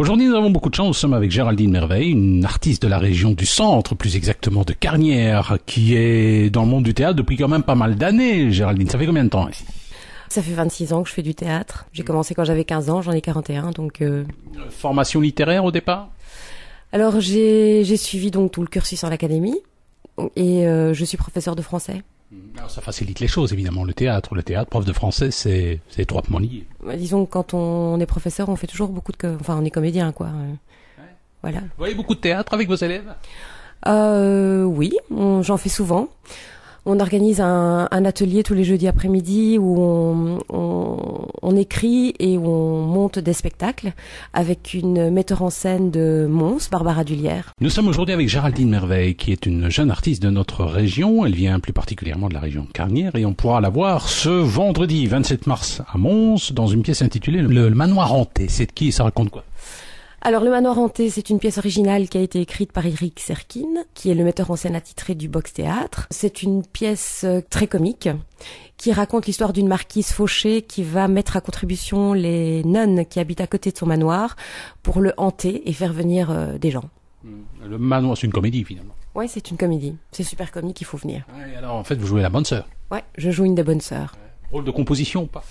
Aujourd'hui, nous avons beaucoup de chance. Nous sommes avec Géraldine Merveille, une artiste de la région du centre, plus exactement de Carnières, qui est dans le monde du théâtre depuis quand même pas mal d'années. Géraldine, ça fait combien de temps ça fait 26 ans que je fais du théâtre. J'ai commencé quand j'avais 15 ans, j'en ai 41, donc... Euh, euh, formation littéraire au départ Alors j'ai suivi donc tout le cursus en l'académie et euh, je suis professeur de français. Mhm. ça facilite les choses évidemment, le théâtre, le théâtre, prof de français, c'est étroitement lié. Bah, disons disons quand on est professeur, on fait toujours beaucoup de, enfin on est comédien quoi. Euh, voilà. Vous voyez beaucoup de théâtre avec vos élèves euh, Oui, j'en fais souvent on organise un, atelier tous les jeudis après-midi où on, écrit et on monte des spectacles avec une metteur en scène de Mons, Barbara Dullière. Nous sommes aujourd'hui avec Géraldine Merveille, qui est une jeune artiste de notre région. Elle vient plus particulièrement de la région de Carnière et on pourra la voir ce vendredi 27 mars à Mons dans une pièce intitulée le Manoir hanté. C'est de qui Ça raconte quoi alors, Le Manoir Hanté, c'est une pièce originale qui a été écrite par Eric Serkin, qui est le metteur en scène attitré du Box Théâtre. C'est une pièce euh, très comique qui raconte l'histoire d'une marquise fauchée qui va mettre à contribution les nonnes qui habitent à côté de son manoir pour le hanter et faire venir euh, des gens. Hmm. Le manoir, c'est une comédie finalement. Oui, c'est une comédie. C'est super comique, il faut venir. alors en fait, vous jouez la bonne sœur. Oui, je joue une des bonnes sœurs. Rôle de composition ou pas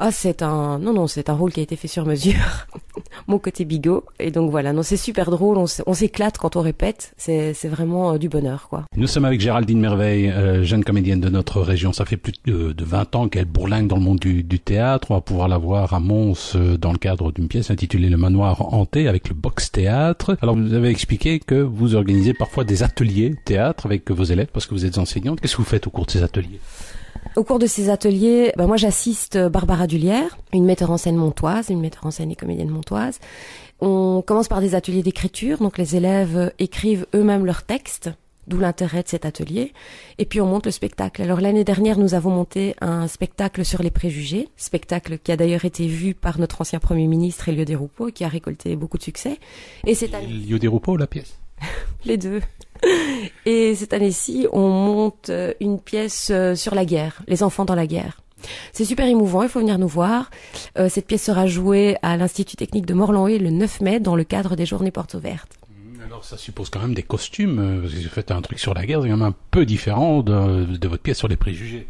Ah, c'est un non non, c'est un rôle qui a été fait sur mesure. mon côté bigot. Et donc voilà, non, c'est super drôle, on s'éclate quand on répète, c'est vraiment euh, du bonheur, quoi. Nous sommes avec Géraldine Merveille, euh, jeune comédienne de notre région. Ça fait plus de, 20 ans qu'elle bourlingue dans le monde du, théâtre. On va pouvoir la voir à Mons euh, dans le cadre d'une pièce intitulée Le Manoir hanté avec le box théâtre. Alors vous avez expliqué que vous organisez parfois des ateliers théâtre avec vos élèves parce que vous êtes enseignante. Qu'est-ce que vous faites au cours de ces ateliers au cours de ces ateliers, bah, moi j'assiste euh, Barbara Dullière, une metteur en scène montoise, une metteur en scène et comédienne montoise. On commence par des ateliers d'écriture, donc les élèves euh, écrivent eux-mêmes leurs textes d'où l'intérêt de cet atelier. Et puis on monte le spectacle. Alors l'année dernière, nous avons monté un spectacle sur les préjugés, spectacle qui a d'ailleurs été vu par notre ancien Premier ministre Elio Desroupeaux, qui a récolté beaucoup de succès. Et cette année... ou la pièce Les deux. Et cette année-ci, on monte euh, une pièce euh, sur la guerre, les enfants dans la guerre. C'est super émouvant, il faut venir nous voir. Euh, cette pièce sera jouée à l'Institut technique de Morlan-Huy, le 9 mai dans le cadre des Journées Portes Ouvertes. Mmh, alors ça suppose quand même des costumes, parce que vous faites un truc sur la guerre, c'est quand même un peu différent de, votre pièce sur les préjugés.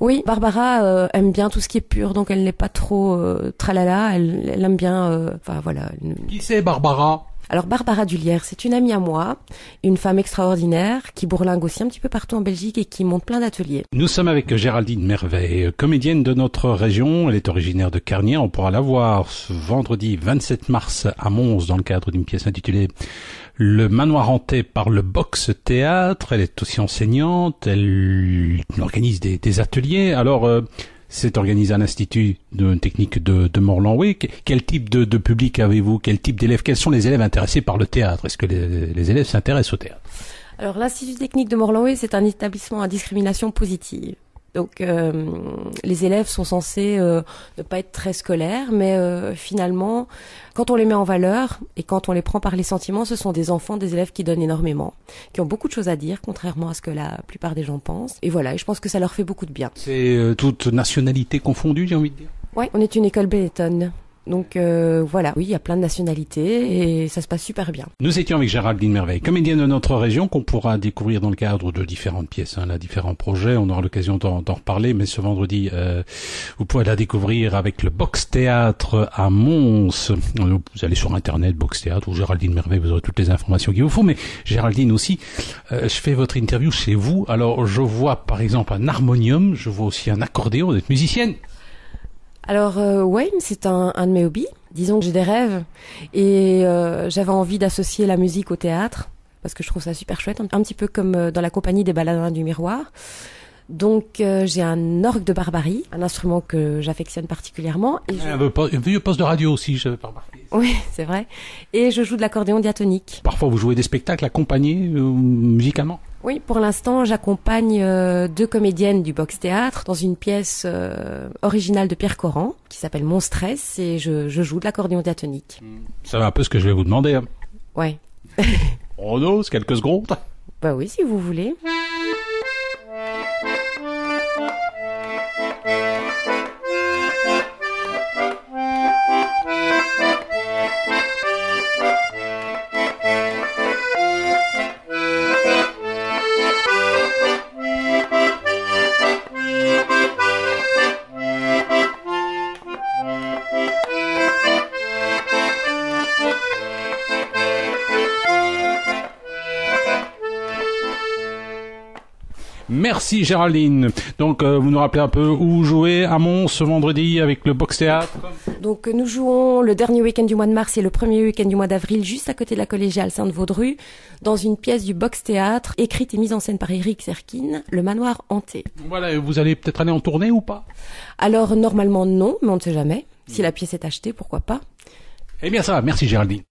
Oui, Barbara aime bien tout ce qui est pur, donc elle n'est pas trop tralala, elle, aime bien... Enfin voilà. Qui c'est Barbara alors Barbara Dullière, c'est une amie à moi, une femme extraordinaire qui bourlingue aussi un petit peu partout en Belgique et qui monte plein d'ateliers. Nous sommes avec Géraldine Merveille, comédienne de notre région. Elle est originaire de Carnières. On pourra la voir ce vendredi 27 mars à Mons dans le cadre d'une pièce intitulée le manoir hanté par le box théâtre. Elle est aussi enseignante. Elle organise des, ateliers. Alors, euh, c'est organisé à l'Institut de technique de, de quel type de, public avez-vous Quel type d'élèves Quels sont les élèves intéressés par le théâtre Est-ce que les, élèves s'intéressent au théâtre Alors l'Institut technique de Morlanway, c'est un établissement à discrimination positive. Donc euh, les élèves sont censés euh, ne pas être très scolaires, mais euh, finalement, quand on les met en valeur et quand on les prend par les sentiments, ce sont des enfants, des élèves qui donnent énormément, qui ont beaucoup de choses à dire, contrairement à ce que la plupart des gens pensent. Et voilà, je pense que ça leur fait beaucoup de bien. C'est toute nationalité confondue, j'ai envie de dire. Oui, on est une école bétonne. Donc euh, voilà, oui, il y a plein de nationalités et ça se passe super bien. Nous étions avec Géraldine Merveille, comédienne de notre région qu'on pourra découvrir dans le cadre de différentes pièces, hein, différents projets. On aura l'occasion d'en, d'en reparler, mais ce vendredi, euh, vous pourrez la découvrir avec le Box Théâtre à Mons. Vous allez sur Internet, Box Théâtre ou Géraldine Merveille, vous aurez toutes les informations qu'il vous faut. Mais Géraldine aussi, euh, je fais votre interview chez vous. Alors je vois par exemple un harmonium, je vois aussi un accordéon, vous êtes musicienne alors Wayne euh, c'est un, de mes hobbies. Disons que j'ai des rêves et euh, j'avais envie d'associer la musique au théâtre parce que je trouve ça super chouette, un, petit peu comme euh, dans la compagnie des baladins du miroir. Donc j'ai un orgue de barbarie, un instrument que j'affectionne particulièrement. Et Un vieux poste de radio aussi, j'avais pas remarqué. Oui, c'est vrai. Et je joue de l'accordéon diatonique. Parfois vous jouez des spectacles accompagnés musicalement oui, pour l'instant, j'accompagne euh, deux comédiennes du box théâtre dans une pièce euh, originale de Pierre Coran qui s'appelle Mon stress et je, joue de l'accordéon diatonique. Hmm. Ça va un peu ce que je vais vous demander. Hein. Ouais. Oh On ose quelques secondes. Bah oui, si vous voulez. Merci Géraldine. Donc euh, vous nous rappelez un peu où vous jouez à Mons ce vendredi avec le Box Théâtre. Donc nous jouons le dernier week-end du mois de mars et le premier week-end du mois d'avril juste à côté de la collégiale sainte vaudru dans une pièce du Box Théâtre écrite et mise en scène par Eric Serkin, Le Manoir hanté. Voilà, vous allez peut-être aller en tournée ou pas Alors normalement non, mais on ne sait jamais. Si la pièce est achetée, pourquoi pas Eh bien ça va, merci Géraldine.